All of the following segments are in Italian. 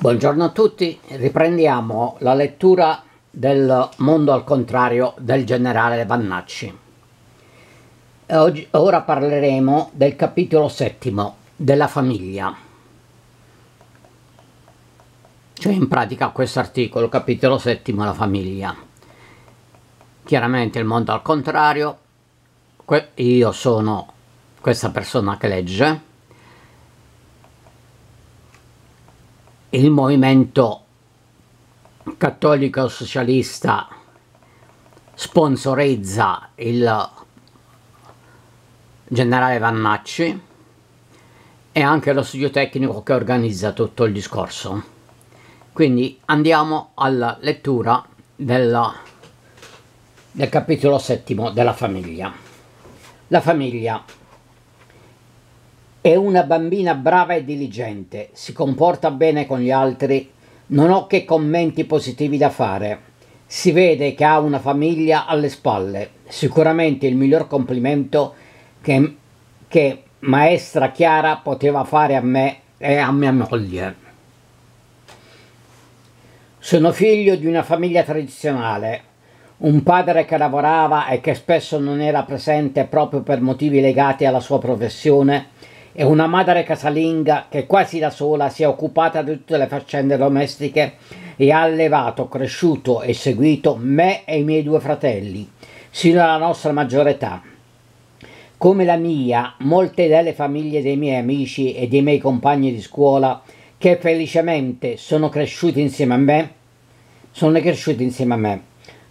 Buongiorno a tutti, riprendiamo la lettura del Mondo al contrario del generale Vannacci. Oggi, ora parleremo del capitolo settimo, della famiglia. Cioè in pratica questo articolo, capitolo settimo, la famiglia. Chiaramente il mondo al contrario, io sono questa persona che legge, il movimento cattolico socialista sponsorizza il generale Vannacci e anche lo studio tecnico che organizza tutto il discorso. Quindi andiamo alla lettura della, del capitolo settimo della famiglia. La famiglia è una bambina brava e diligente, si comporta bene con gli altri, non ho che commenti positivi da fare. Si vede che ha una famiglia alle spalle. Sicuramente il miglior complimento che, che maestra Chiara poteva fare a me e a mia moglie. Sono figlio di una famiglia tradizionale, un padre che lavorava e che spesso non era presente proprio per motivi legati alla sua professione e una madre casalinga che quasi da sola si è occupata di tutte le faccende domestiche e ha allevato, cresciuto e seguito me e i miei due fratelli, sino alla nostra maggiore età. Come la mia, molte delle famiglie dei miei amici e dei miei compagni di scuola che felicemente sono cresciuti insieme a me, sono cresciuti insieme a me.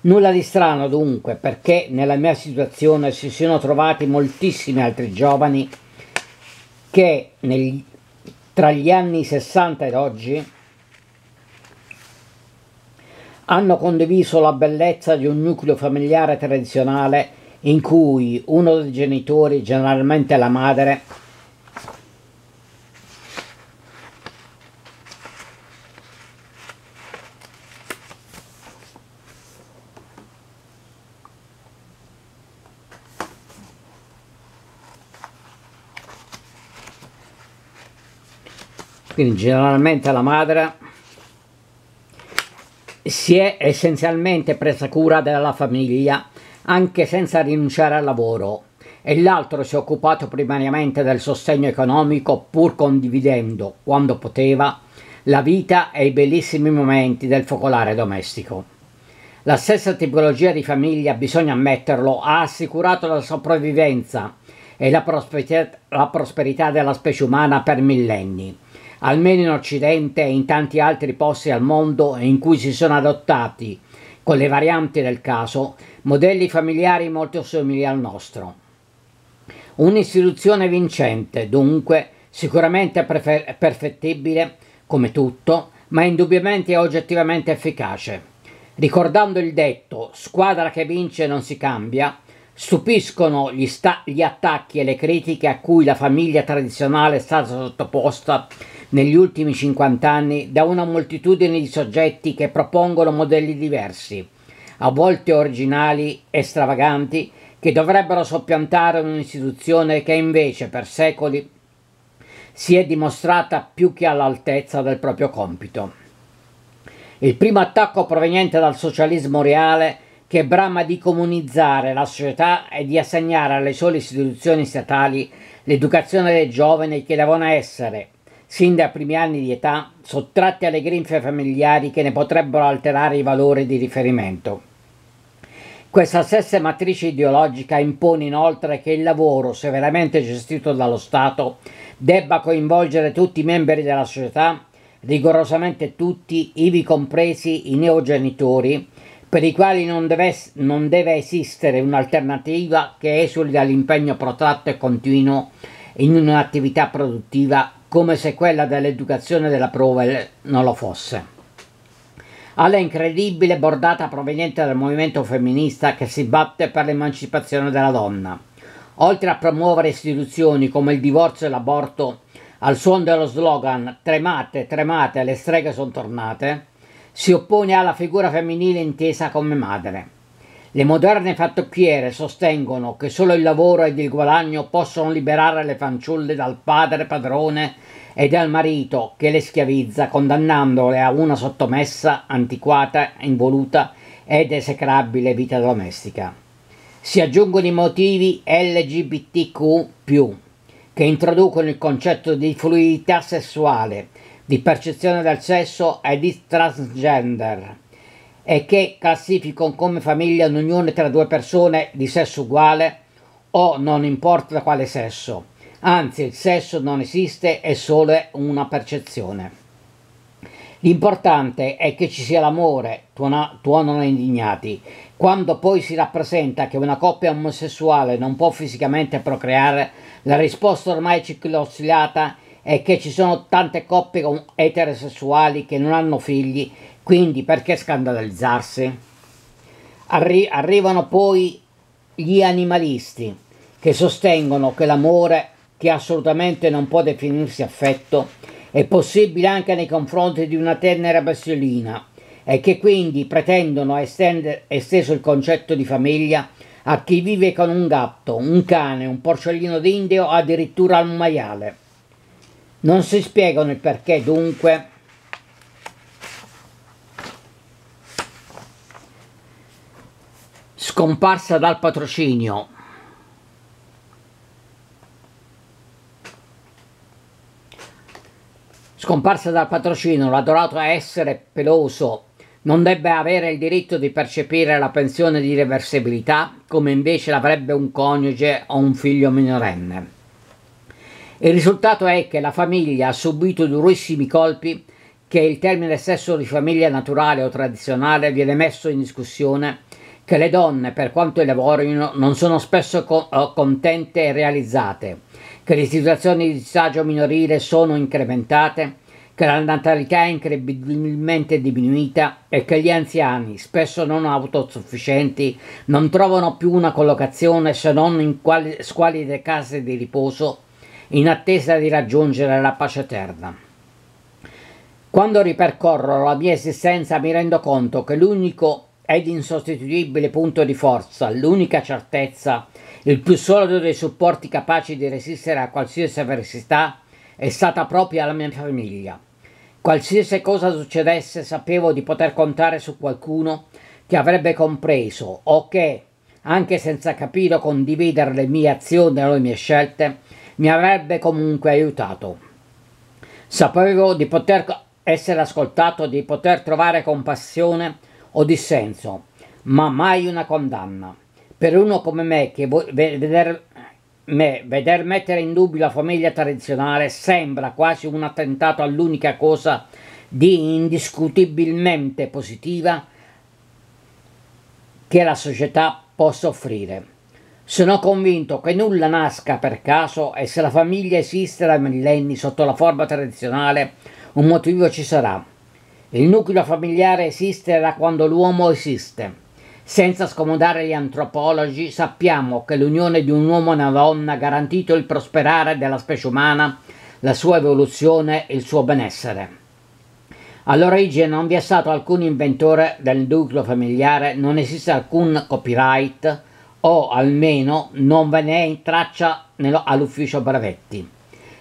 Nulla di strano dunque perché nella mia situazione si sono trovati moltissimi altri giovani che negli, tra gli anni 60 ed oggi hanno condiviso la bellezza di un nucleo familiare tradizionale in cui uno dei genitori, generalmente la madre, quindi generalmente la madre si è essenzialmente presa cura della famiglia anche senza rinunciare al lavoro e l'altro si è occupato primariamente del sostegno economico pur condividendo, quando poteva, la vita e i bellissimi momenti del focolare domestico. La stessa tipologia di famiglia, bisogna ammetterlo, ha assicurato la sopravvivenza e la prosperità, la prosperità della specie umana per millenni almeno in Occidente e in tanti altri posti al mondo in cui si sono adottati, con le varianti del caso, modelli familiari molto simili al nostro. Un'istituzione vincente, dunque, sicuramente perfettibile, come tutto, ma indubbiamente e oggettivamente efficace. Ricordando il detto squadra che vince non si cambia, stupiscono gli, gli, attacchi e le critiche a cui la famiglia tradizionale è stata sottoposta negli ultimi 50 anni da una moltitudine di soggetti che propongono modelli diversi, a volte originali e stravaganti, che dovrebbero soppiantare un'istituzione che invece per secoli si è dimostrata più che all'altezza del proprio compito. Il primo attacco proveniente dal socialismo reale che brama di comunizzare la società e di assegnare alle sole istituzioni statali l'educazione dei giovani che devono essere, sin dai primi anni di età, sottratti alle grinfie familiari che ne potrebbero alterare i valori di riferimento. Questa stessa matrice ideologica impone inoltre che il lavoro, se veramente gestito dallo Stato, debba coinvolgere tutti i membri della società, rigorosamente tutti, ivi compresi i neogenitori, per i quali non deve, non deve esistere un'alternativa che esuli dall'impegno protratto e continuo in un'attività produttiva come se quella dell'educazione della prova eh, non lo fosse. Alla incredibile bordata proveniente dal movimento femminista che si batte per l'emancipazione della donna. Oltre a promuovere istituzioni come il divorzio e l'aborto, al suono dello slogan Tremate, tremate, le streghe sono tornate, si oppone alla figura femminile intesa come madre le moderne fattocchiere sostengono che solo il lavoro ed il guadagno possono liberare le fanciulle dal padre padrone e dal marito che le schiavizza, condannandole a una sottomessa, antiquata, involuta ed esecrabile vita domestica. Si aggiungono i motivi LGBTQ, che introducono il concetto di fluidità sessuale, di percezione del sesso e di transgender e che classificano come famiglia un'unione tra due persone di sesso uguale o non importa quale sesso. Anzi, il sesso non esiste, è solo una percezione. L'importante è che ci sia l'amore, tuonano indignati. Quando poi si rappresenta che una coppia omosessuale non può fisicamente procreare, la risposta ormai ciclosillata è che ci sono tante coppie eterosessuali che non hanno figli quindi perché scandalizzarsi? Arri- arrivano poi gli animalisti che sostengono che l'amore, che assolutamente non può definirsi affetto, è possibile anche nei confronti di una tenera bestiolina e che quindi pretendono estendere esteso il concetto di famiglia a chi vive con un gatto, un cane, un porcellino d'indio o addirittura un maiale. Non si spiegano il perché dunque scomparsa dal patrocinio. Scomparsa dal patrocinio, l'adorato essere peloso non debba avere il diritto di percepire la pensione di reversibilità come invece l'avrebbe un coniuge o un figlio minorenne. Il risultato è che la famiglia ha subito durissimi colpi che il termine stesso di famiglia naturale o tradizionale viene messo in discussione che le donne, per quanto lavorino, non sono spesso co eh, contente e realizzate, che le situazioni di disagio minorile sono incrementate, che la natalità è incredibilmente diminuita e che gli anziani, spesso non autosufficienti, non trovano più una collocazione se non in quali- squalide case di riposo in attesa di raggiungere la pace eterna. Quando ripercorro la mia esistenza mi rendo conto che l'unico ed insostituibile punto di forza, l'unica certezza, il più solido dei supporti capaci di resistere a qualsiasi avversità, è stata proprio la mia famiglia. Qualsiasi cosa succedesse sapevo di poter contare su qualcuno che avrebbe compreso o che, anche senza capire o condividere le mie azioni o le mie scelte, mi avrebbe comunque aiutato. Sapevo di poter essere ascoltato, di poter trovare compassione o dissenso, ma mai una condanna. Per uno come me che veder, me, veder mettere in dubbio la famiglia tradizionale sembra quasi un attentato all'unica cosa di indiscutibilmente positiva che la società possa offrire. Sono convinto che nulla nasca per caso e se la famiglia esiste da millenni sotto la forma tradizionale, un motivo ci sarà. Il nucleo familiare esiste da quando l'uomo esiste. Senza scomodare gli antropologi, sappiamo che l'unione di un uomo e una donna ha garantito il prosperare della specie umana, la sua evoluzione e il suo benessere. All'origine non vi è stato alcun inventore del nucleo familiare, non esiste alcun copyright o almeno non ve ne è in traccia all'ufficio brevetti.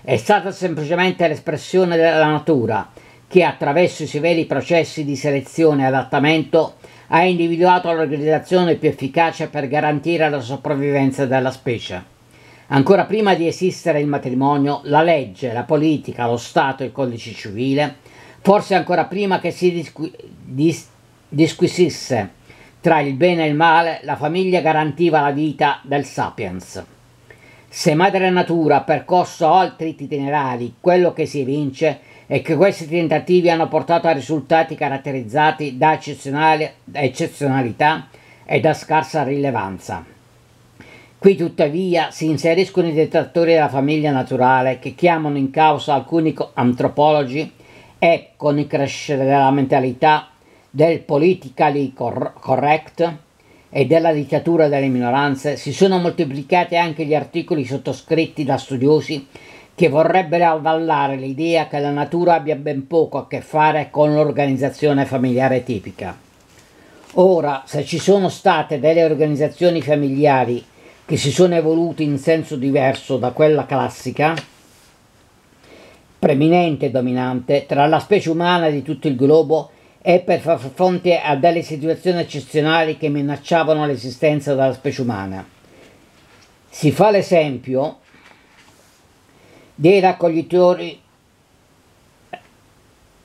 È stata semplicemente l'espressione della natura, che attraverso i severi processi di selezione e adattamento ha individuato l'organizzazione più efficace per garantire la sopravvivenza della specie. Ancora prima di esistere il matrimonio, la legge, la politica, lo Stato e il codice civile, forse ancora prima che si disqu- dis- disquisisse tra il bene e il male, la famiglia garantiva la vita del sapiens. Se madre natura ha percorso altri itinerari, quello che si evince è e che questi tentativi hanno portato a risultati caratterizzati da eccezionalità e da scarsa rilevanza. Qui tuttavia si inseriscono i detrattori della famiglia naturale che chiamano in causa alcuni antropologi e con il crescere della mentalità del politically correct e della dittatura delle minoranze si sono moltiplicati anche gli articoli sottoscritti da studiosi che vorrebbero avvallare l'idea che la natura abbia ben poco a che fare con l'organizzazione familiare tipica. Ora, se ci sono state delle organizzazioni familiari che si sono evolute in senso diverso da quella classica, preminente e dominante, tra la specie umana di tutto il globo è per far fronte a delle situazioni eccezionali che minacciavano l'esistenza della specie umana. Si fa l'esempio dei raccoglitori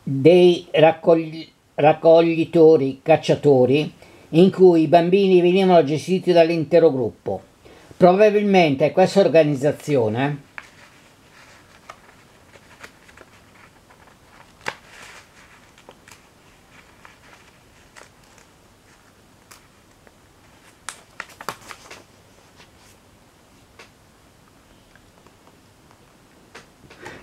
dei raccogli, raccoglitori cacciatori in cui i bambini venivano gestiti dall'intero gruppo. Probabilmente questa organizzazione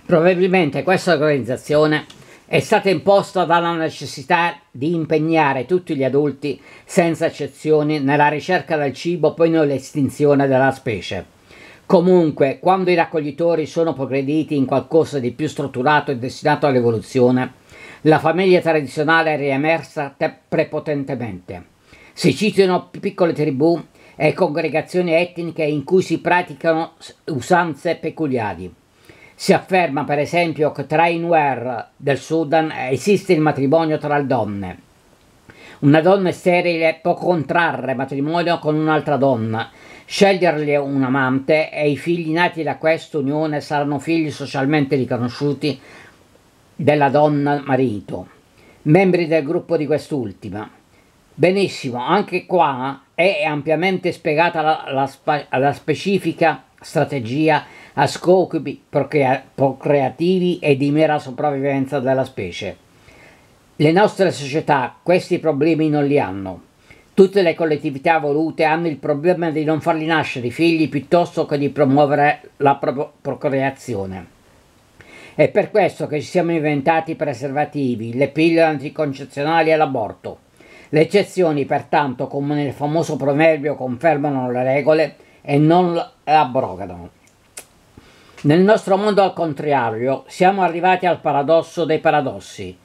Probabilmente questa organizzazione è stata imposta dalla necessità di impegnare tutti gli adulti, senza eccezioni, nella ricerca del cibo, poi nell'estinzione della specie. Comunque, quando i raccoglitori sono progrediti in qualcosa di più strutturato e destinato all'evoluzione, la famiglia tradizionale è riemersa prepotentemente. Si citano piccole tribù e congregazioni etniche in cui si praticano usanze peculiari si afferma per esempio che tra i Nuer del Sudan eh, esiste il matrimonio tra donne. Una donna sterile può contrarre matrimonio con un'altra donna, sceglierle un amante e i figli nati da questa unione saranno figli socialmente riconosciuti della donna marito, membri del gruppo di quest'ultima. Benissimo, anche qua eh, è ampiamente spiegata la, la, la specifica strategia a scopi procreativi e di mera sopravvivenza della specie. Le nostre società questi problemi non li hanno. Tutte le collettività volute hanno il problema di non farli nascere i figli piuttosto che di promuovere la pro- procreazione. È per questo che ci siamo inventati i preservativi, le pillole anticoncezionali e l'aborto. Le eccezioni, pertanto, come nel famoso proverbio, confermano le regole e non le abrogano. Nel nostro mondo al contrario siamo arrivati al paradosso dei paradossi.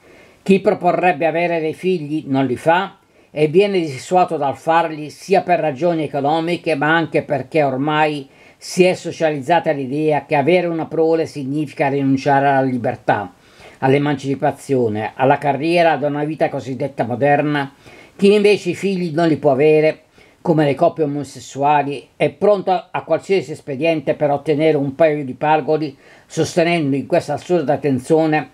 Chi proporrebbe avere dei figli non li fa e viene dissuato dal farli sia per ragioni economiche ma anche perché ormai si è socializzata l'idea che avere una prole significa rinunciare alla libertà, all'emancipazione, alla carriera, ad una vita cosiddetta moderna. Chi invece i figli non li può avere come le coppie omosessuali, è pronto a, qualsiasi espediente per ottenere un paio di pargoli, sostenendo in questa assurda tensione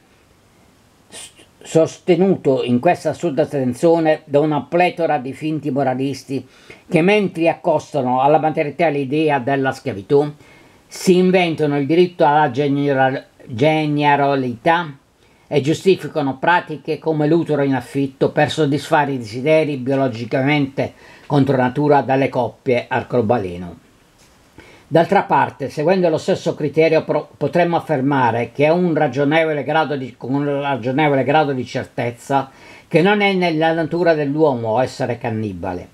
sostenuto in questa assurda tensione da una pletora di finti moralisti che mentre accostano alla materialità l'idea della schiavitù, si inventano il diritto alla genialità e giustificano pratiche come l'utero in affitto per soddisfare i desideri biologicamente contro natura dalle coppie arcobaleno. D'altra parte, seguendo lo stesso criterio, potremmo affermare che è un ragionevole grado di, con un ragionevole grado di certezza che non è nella natura dell'uomo essere cannibale,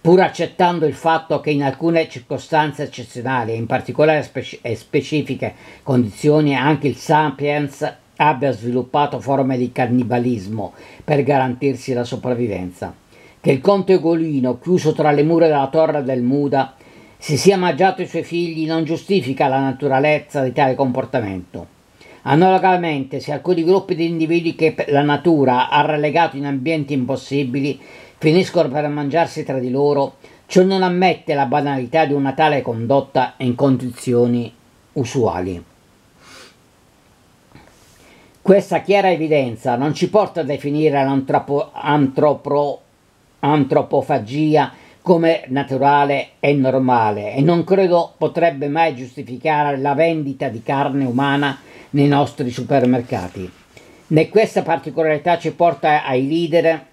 pur accettando il fatto che in alcune circostanze eccezionali, in particolare speci- specifiche condizioni, anche il sapiens abbia sviluppato forme di cannibalismo per garantirsi la sopravvivenza che il conte Ugolino, chiuso tra le mura della torre del Muda, si sia mangiato i suoi figli non giustifica la naturalezza di tale comportamento. Analogamente, se alcuni gruppi di individui che la natura ha relegato in ambienti impossibili finiscono per mangiarsi tra di loro, ciò non ammette la banalità di una tale condotta in condizioni usuali. Questa chiara evidenza non ci porta a definire l'antropo antropofagia come naturale e normale e non credo potrebbe mai giustificare la vendita di carne umana nei nostri supermercati. Né questa particolarità ci porta ai leader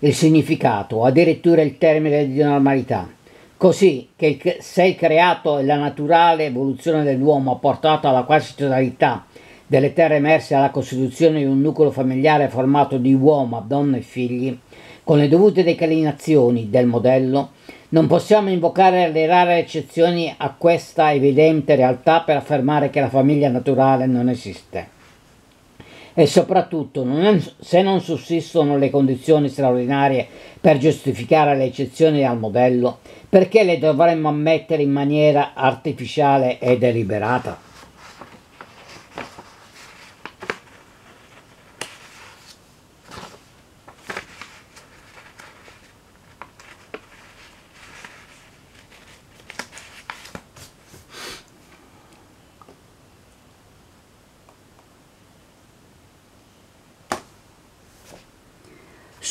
il significato addirittura il termine di normalità. Così che se il creato e la naturale evoluzione dell'uomo ha portato alla quasi totalità delle terre emerse alla costituzione di un nucleo familiare formato di uomo, donne e figli, con le dovute declinazioni del modello, non possiamo invocare le rare eccezioni a questa evidente realtà per affermare che la famiglia naturale non esiste. E soprattutto, non è, se non sussistono le condizioni straordinarie per giustificare le eccezioni al modello, perché le dovremmo ammettere in maniera artificiale e deliberata?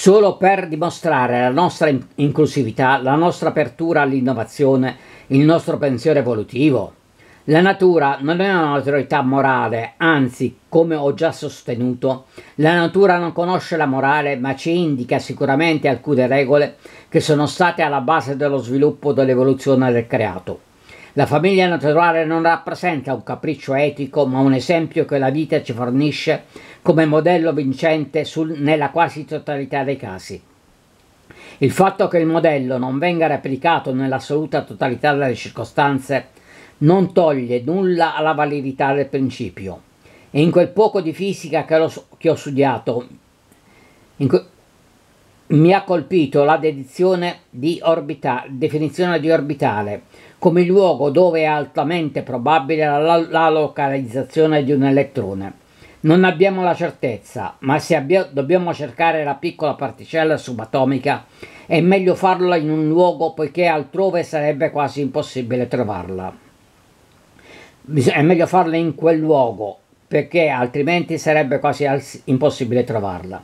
solo per dimostrare la nostra inclusività, la nostra apertura all'innovazione, il nostro pensiero evolutivo. La natura non è un'autorità morale, anzi, come ho già sostenuto, la natura non conosce la morale, ma ci indica sicuramente alcune regole che sono state alla base dello sviluppo dell'evoluzione del creato. La famiglia naturale non rappresenta un capriccio etico, ma un esempio che la vita ci fornisce come modello vincente sul, nella quasi totalità dei casi. Il fatto che il modello non venga replicato nell'assoluta totalità delle circostanze non toglie nulla alla validità del principio. E in quel poco di fisica che, ho studiato, in, mi ha colpito la dedizione di orbita, definizione di orbitale come luogo dove è altamente probabile la, la localizzazione di un elettrone. Non abbiamo la certezza, ma se abbia, dobbiamo cercare la piccola particella subatomica è meglio farla in un luogo poiché altrove sarebbe quasi impossibile trovarla. È meglio farla in quel luogo perché altrimenti sarebbe quasi impossibile trovarla.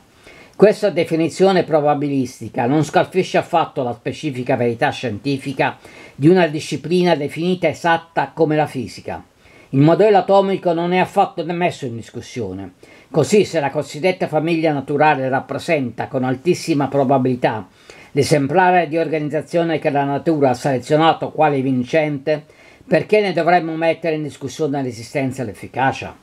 Questa definizione probabilistica non scalfisce affatto la specifica verità scientifica di una disciplina definita esatta come la fisica. Il modello atomico non è affatto messo in discussione. Così se la cosiddetta famiglia naturale rappresenta con altissima probabilità l'esemplare di organizzazione che la natura ha selezionato quale vincente, perché ne dovremmo mettere in discussione l'esistenza e l'efficacia?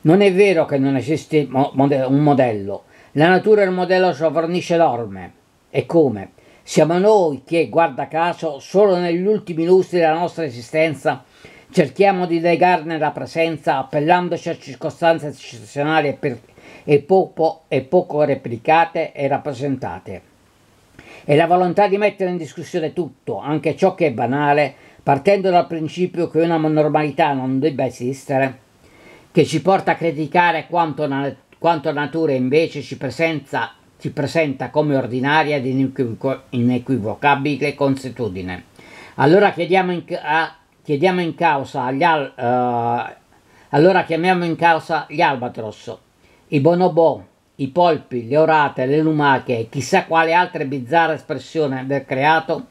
Non è vero che non esiste un modello la natura e il modello sovranisce l'orme. E come? Siamo noi che, guarda caso, solo negli ultimi lustri della nostra esistenza cerchiamo di negarne la presenza appellandoci a circostanze eccezionali e, per, e, poco, e poco replicate e rappresentate. E la volontà di mettere in discussione tutto, anche ciò che è banale, partendo dal principio che una normalità non debba esistere, che ci porta a criticare quanto una quanto natura invece ci presenta, ci presenta come ordinaria ed inequivocabile consuetudine. Allora chiediamo in, a, chiediamo in causa agli al, uh, allora chiamiamo in causa gli albatros, i bonobo, i polpi, le orate, le lumache e chissà quale altra bizzarra espressione del creato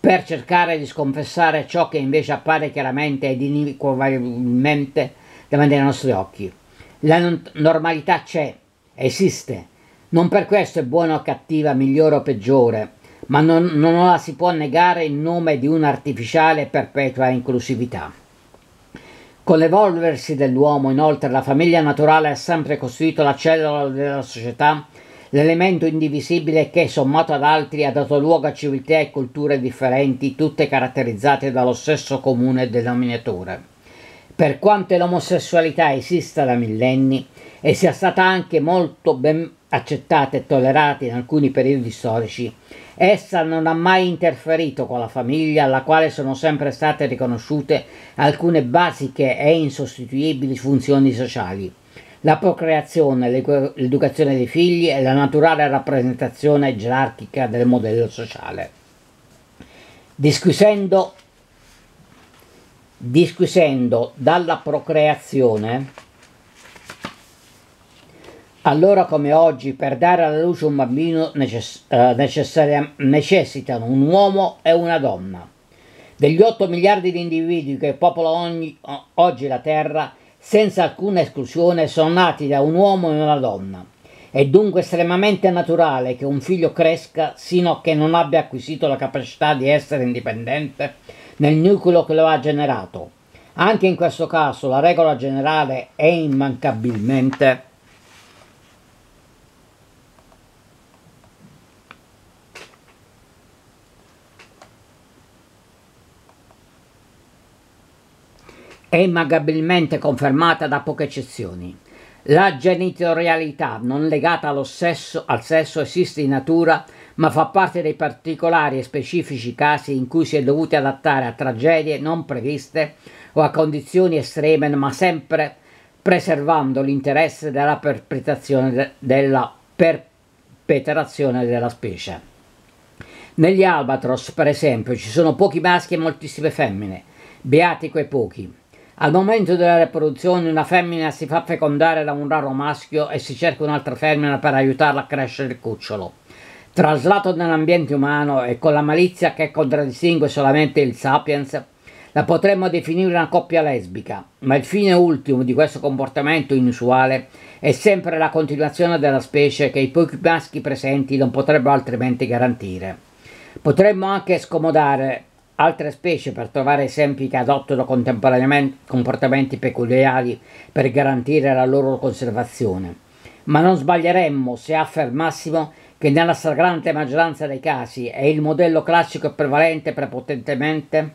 per cercare di sconfessare ciò che invece appare chiaramente ed inequivocabilmente davanti ai nostri occhi. La normalità c'è, esiste. Non per questo è buona o cattiva, migliore o peggiore, ma non, non la si può negare in nome di un'artificiale e perpetua inclusività. Con l'evolversi dell'uomo, inoltre, la famiglia naturale ha sempre costituito la cellula della società, l'elemento indivisibile che, sommato ad altri, ha dato luogo a civiltà e culture differenti, tutte caratterizzate dallo stesso comune denominatore. Per quanto l'omosessualità esista da millenni e sia stata anche molto ben accettata e tollerata in alcuni periodi storici, essa non ha mai interferito con la famiglia alla quale sono sempre state riconosciute alcune basiche e insostituibili funzioni sociali. La procreazione, l'educazione dei figli e la naturale rappresentazione gerarchica del modello sociale. Discutendo disquisendo dalla procreazione, allora come oggi per dare alla luce un bambino necess eh, necessari- necessitano un uomo e una donna. Degli 8 miliardi di individui che popolano oggi la Terra, senza alcuna esclusione, sono nati da un uomo e una donna. È dunque estremamente naturale che un figlio cresca sino a che non abbia acquisito la capacità di essere indipendente nel nucleo che lo ha generato. Anche in questo caso la regola generale è immancabilmente è immancabilmente confermata da poche eccezioni. La genitorialità non legata allo sesso, al sesso esiste in natura ma fa parte dei particolari e specifici casi in cui si è dovuti adattare a tragedie non previste o a condizioni estreme, ma sempre preservando l'interesse della perpetrazione, della perpetrazione della specie. Negli albatros, per esempio, ci sono pochi maschi e moltissime femmine, beati quei pochi. Al momento della riproduzione una femmina si fa fecondare da un raro maschio e si cerca un'altra femmina per aiutarla a crescere il cucciolo. Traslato nell'ambiente umano e con la malizia che contraddistingue solamente il sapiens, la potremmo definire una coppia lesbica, ma il fine ultimo di questo comportamento inusuale è sempre la continuazione della specie che i pochi maschi presenti non potrebbero altrimenti garantire. Potremmo anche scomodare altre specie per trovare esempi che adottano contemporaneamente comportamenti peculiari per garantire la loro conservazione, ma non sbaglieremmo se affermassimo che nella stragrande maggioranza dei casi è il modello classico e prevalente prepotentemente?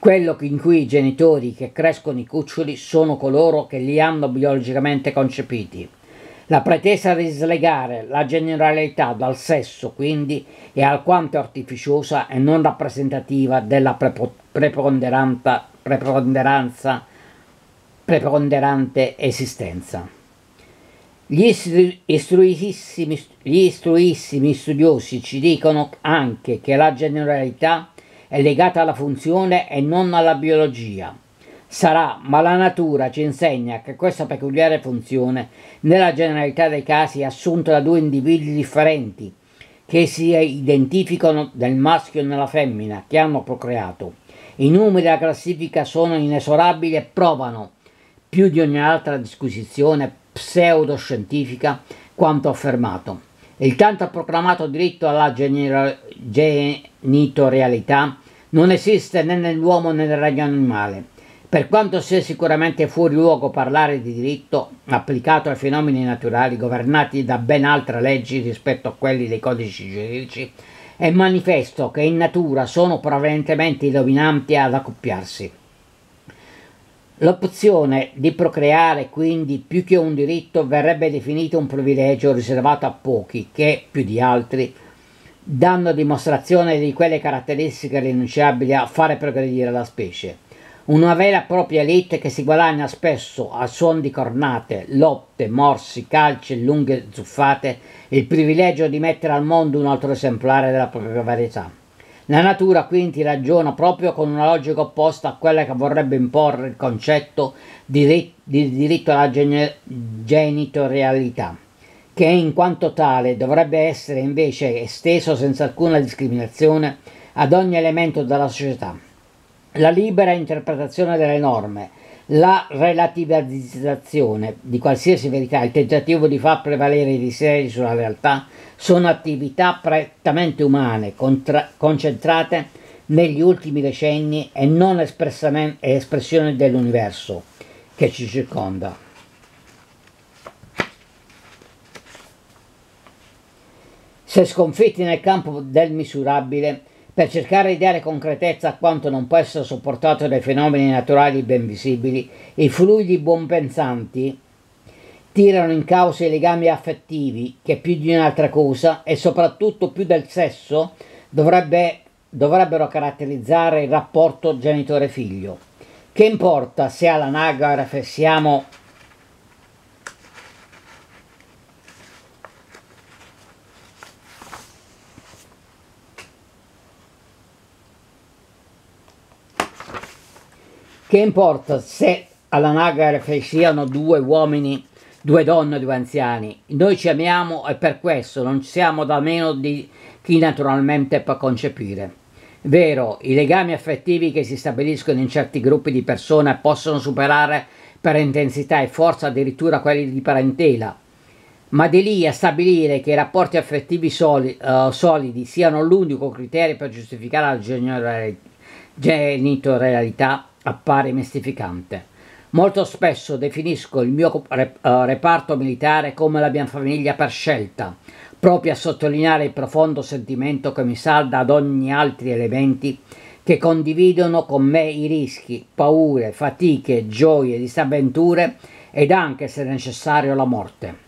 Quello in cui i genitori che crescono i cuccioli sono coloro che li hanno biologicamente concepiti. La pretesa di slegare la generalità dal sesso, quindi, è alquanto artificiosa e non rappresentativa della preponderanza preponderante esistenza. Gli, istru- gli istruissimi studiosi ci dicono anche che la generalità è legata alla funzione e non alla biologia. Sarà, ma la natura ci insegna che questa peculiare funzione, nella generalità dei casi, è assunta da due individui differenti, che si identificano nel maschio e nella femmina, che hanno procreato. I numeri della classifica sono inesorabili e provano, più di ogni altra disquisizione, pseudoscientifica quanto affermato. Il tanto proclamato diritto alla genitorialità non esiste né nell'uomo né nel regno animale. Per quanto sia sicuramente fuori luogo parlare di diritto applicato ai fenomeni naturali governati da ben altre leggi rispetto a quelli dei codici giuridici, è manifesto che in natura sono prevalentemente i dominanti ad accoppiarsi. L'opzione di procreare quindi più che un diritto verrebbe definito un privilegio riservato a pochi che, più di altri, danno dimostrazione di quelle caratteristiche rinunciabili a fare progredire la specie. Una vera e propria elite che si guadagna spesso a suon di cornate, lotte, morsi, calci e lunghe zuffate il privilegio di mettere al mondo un altro esemplare della propria varietà. La natura quindi ragiona proprio con una logica opposta a quella che vorrebbe imporre il concetto di, diritto alla genitorialità, che in quanto tale dovrebbe essere invece esteso senza alcuna discriminazione ad ogni elemento della società. La libera interpretazione delle norme, la relativizzazione di qualsiasi verità, il tentativo di far prevalere i desideri sulla realtà, sono attività prettamente umane, contra- concentrate negli ultimi decenni e non espressione dell'universo che ci circonda. Se sconfitti nel campo del misurabile, per cercare di dare concretezza a quanto non può essere sopportato dai fenomeni naturali ben visibili, i fluidi buonpensanti tirano in causa i legami affettivi che più di un'altra cosa e soprattutto più del sesso dovrebbe, dovrebbero caratterizzare il rapporto genitore-figlio. Che importa se alla Nagara siamo Che importa se all'anagrafe siano due uomini, due donne, due anziani. Noi ci amiamo e per questo non siamo da meno di chi naturalmente può concepire. Vero, i legami affettivi che si stabiliscono in certi gruppi di persone possono superare per intensità e forza addirittura quelli di parentela, ma di lì a stabilire che i rapporti affettivi soli, uh, solidi siano l'unico criterio per giustificare la genitorialità appare mistificante. Molto spesso definisco il mio eh, reparto militare come la mia famiglia per scelta, proprio a sottolineare il profondo sentimento che mi salda ad ogni altri elementi che condividono con me i rischi, paure, fatiche, gioie, disavventure ed anche, se necessario, la morte.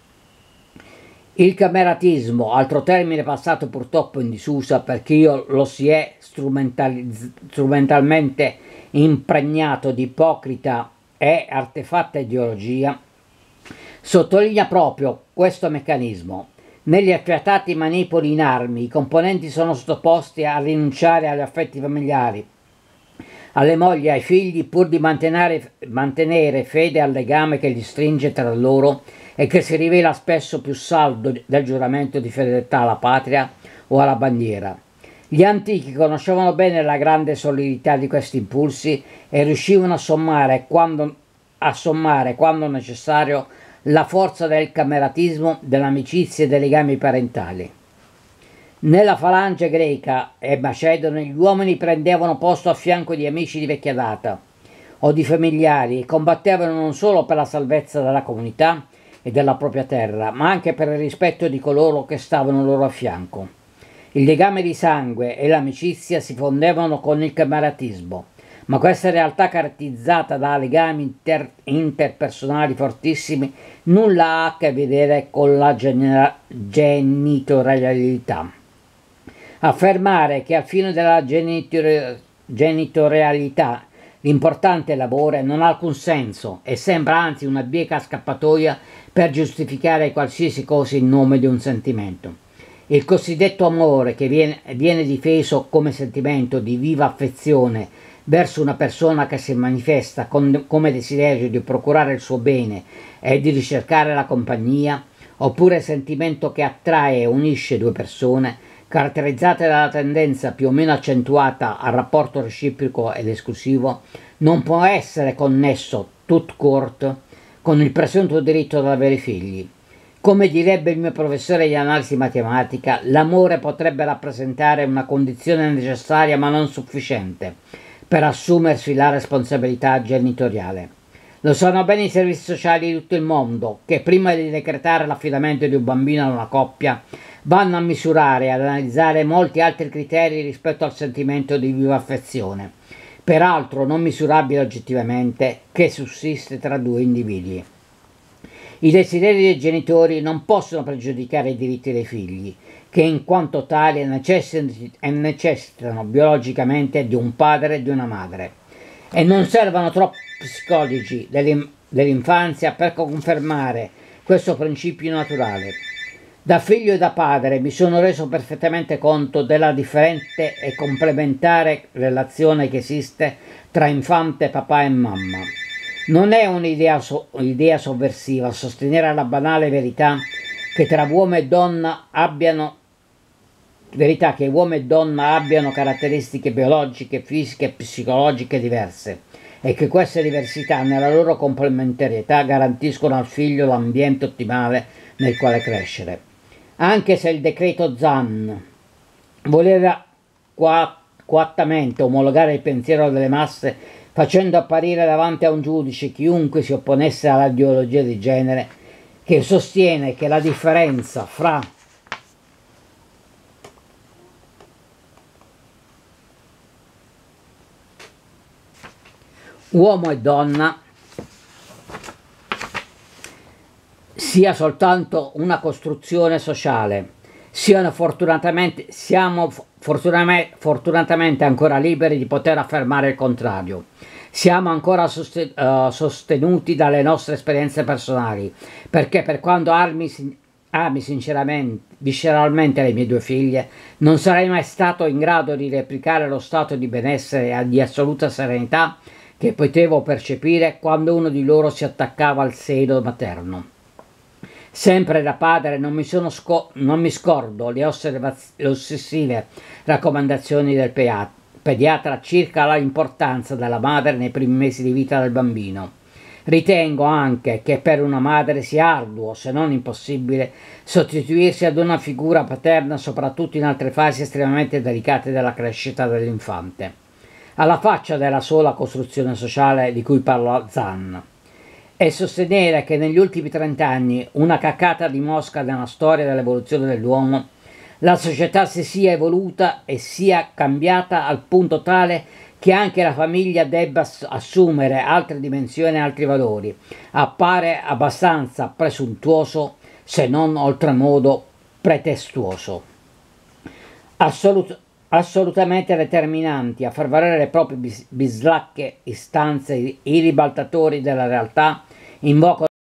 Il cameratismo, altro termine passato purtroppo in disuso perché io lo si è strumentaliz- strumentalmente impregnato di ipocrita e artefatta ideologia, sottolinea proprio questo meccanismo. Negli accertati manipoli in armi i componenti sono sottoposti a rinunciare agli affetti familiari, alle mogli e ai figli pur di mantenere, mantenere fede al legame che li stringe tra loro e che si rivela spesso più saldo del giuramento di fedeltà alla patria o alla bandiera. Gli antichi conoscevano bene la grande solidità di questi impulsi e riuscivano a sommare quando, a sommare, quando necessario, la forza del cameratismo, dell'amicizia e dei legami parentali. Nella falange greca e macedone gli uomini prendevano posto a fianco di amici di vecchia data o di familiari e combattevano non solo per la salvezza della comunità e della propria terra, ma anche per il rispetto di coloro che stavano loro a fianco. Il legame di sangue e l'amicizia si fondevano con il camaratismo, ma questa realtà caratterizzata da legami inter- interpersonali fortissimi nulla ha a che vedere con la genera- genitorialità. Affermare che al fine della genitor- genitorialità l'importante lavoro non ha alcun senso e sembra anzi una bieca scappatoia per giustificare qualsiasi cosa in nome di un sentimento. Il cosiddetto amore, che viene, viene difeso come sentimento di viva affezione verso una persona che si manifesta con, come desiderio di procurare il suo bene e di ricercare la compagnia, oppure sentimento che attrae e unisce due persone, caratterizzate dalla tendenza più o meno accentuata al rapporto reciproco ed esclusivo, non può essere connesso tout court con il presunto diritto ad avere figli. Come direbbe il mio professore di analisi matematica, l'amore potrebbe rappresentare una condizione necessaria ma non sufficiente per assumersi la responsabilità genitoriale. Lo sanno bene i servizi sociali di tutto il mondo, che prima di decretare l'affidamento di un bambino a una coppia, vanno a misurare e ad analizzare molti altri criteri rispetto al sentimento di viva affezione, peraltro non misurabile oggettivamente, che sussiste tra due individui. I desideri dei genitori non possono pregiudicare i diritti dei figli, che in quanto tali necessitano biologicamente di un padre e di una madre, e non servono troppi psicologi dell'infanzia per confermare questo principio naturale. Da figlio e da padre mi sono reso perfettamente conto della differente e complementare relazione che esiste tra infante, papà e mamma. Non è un'idea so sovversiva sostenere la banale verità che tra uomo e donna abbiano verità che uomo e donna abbiano caratteristiche biologiche, fisiche e psicologiche diverse e che queste diversità nella loro complementarietà garantiscono al figlio l'ambiente ottimale nel quale crescere. Anche se il decreto Zan voleva coattamente omologare il pensiero delle masse facendo apparire davanti a un giudice chiunque si opponesse all'ideologia di genere che sostiene che la differenza fra uomo e donna sia soltanto una costruzione sociale siano fortunatamente, siamo fortunatamente, fortunatamente ancora liberi di poter affermare il contrario. Siamo ancora eh, sostenuti dalle nostre esperienze personali, perché per quanto armi, ami sinceramente, visceralmente le mie due figlie, non sarei mai stato in grado di replicare lo stato di benessere e di assoluta serenità che potevo percepire quando uno di loro si attaccava al seno materno. Sempre da padre non mi, non mi scordo le, le ossessive raccomandazioni del pediatra circa l'importanza della madre nei primi mesi di vita del bambino. Ritengo anche che per una madre sia arduo, se non impossibile, sostituirsi ad una figura paterna soprattutto in altre fasi estremamente delicate della crescita dell'infante. Alla faccia della sola costruzione sociale di cui parlò Zan e sostenere che negli ultimi trent'anni, una caccata di mosca nella storia dell'evoluzione dell'uomo, la società si sia evoluta e sia cambiata al punto tale che anche la famiglia debba assumere altre dimensioni e altri valori, appare abbastanza presuntuoso se non oltremodo pretestuoso. Assolut- assolutamente determinanti a far valere le proprie bis- bislacche istanze i ribaltatori della realtà Invoco